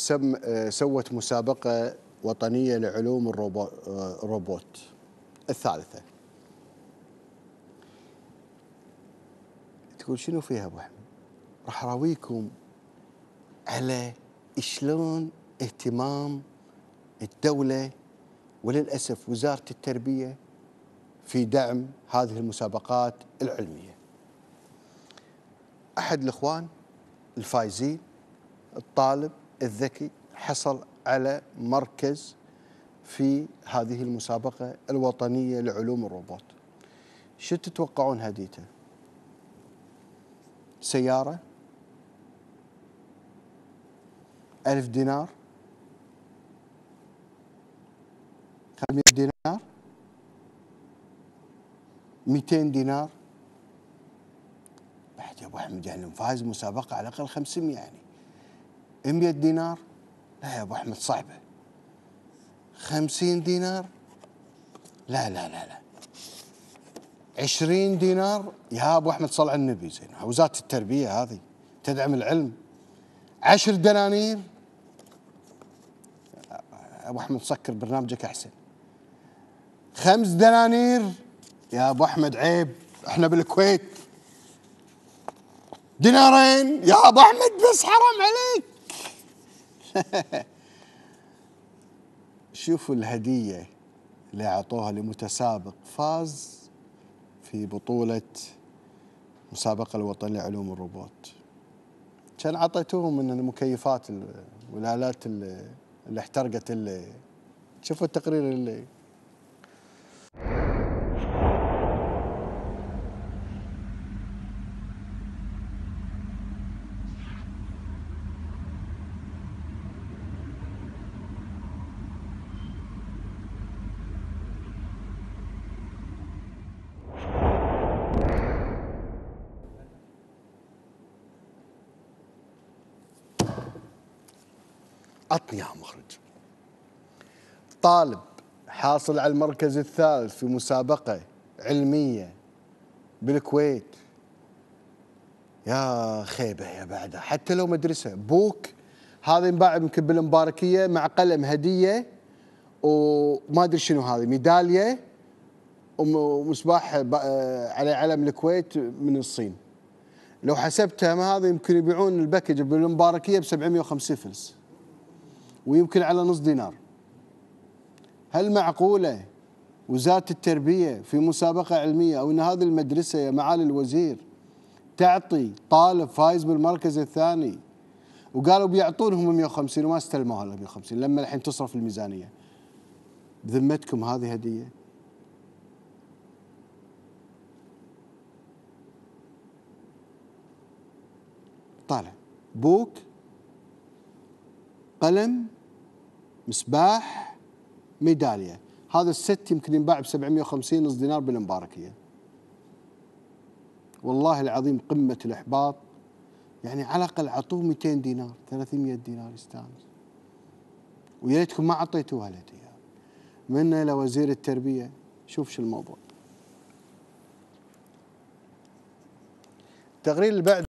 سم آه، سوت مسابقة وطنية لعلوم الروبوت آه، الثالثة تقول شنو فيها ابو احمد؟ راح اراويكم على شلون اهتمام الدوله وللاسف وزاره التربيه في دعم هذه المسابقات العلميه. احد الاخوان الفايزين الطالب الذكي حصل على مركز في هذه المسابقة الوطنية لعلوم الروبوت شو تتوقعون هديته سيارة ألف دينار خمية دينار ميتين دينار بعد يا أبو حمد يعني فاز مسابقة على الأقل خمسمية يعني 100 دينار لا يا ابو احمد صعبه 50 دينار لا لا لا لا 20 دينار يا ابو احمد صل على النبي زين وزاره التربيه هذه تدعم العلم 10 دنانير ابو احمد سكر برنامجك احسن خمس دنانير يا ابو احمد عيب احنا بالكويت دينارين يا ابو احمد بس حرام عليك شوفوا الهدية اللي أعطوها لمتسابق فاز في بطولة مسابقة الوطنية لعلوم الروبوت كان عطيتوهم من المكيفات والآلات اللي, اللي احترقت اللي شوفوا التقرير اللي عطني مخرج طالب حاصل على المركز الثالث في مسابقة علمية بالكويت يا خيبة يا بعدها حتى لو مدرسة بوك هذا ينباع يمكن بالمباركية مع قلم هدية وما أدري شنو هذه ميدالية ومصباح على علم الكويت من الصين لو حسبتها ما هذا يمكن يبيعون الباكج بالمباركية ب 750 فلس ويمكن على نص دينار هل معقوله وزاره التربيه في مسابقه علميه او ان هذه المدرسه يا معالي الوزير تعطي طالب فايز بالمركز الثاني وقالوا بيعطونهم 150 وما استلموها ال 150 لما الحين تصرف الميزانيه بذمتكم هذه هديه؟ طالع بوك قلم مصباح ميداليه هذا الست يمكن ينباع ب 750 نص دينار بالمباركيه والله العظيم قمه الاحباط يعني على الاقل عطوه 200 دينار 300 دينار يستانس ويا ليتكم ما اعطيتوها لدي منا الى وزير التربيه شوف شو الموضوع التقرير اللي بعد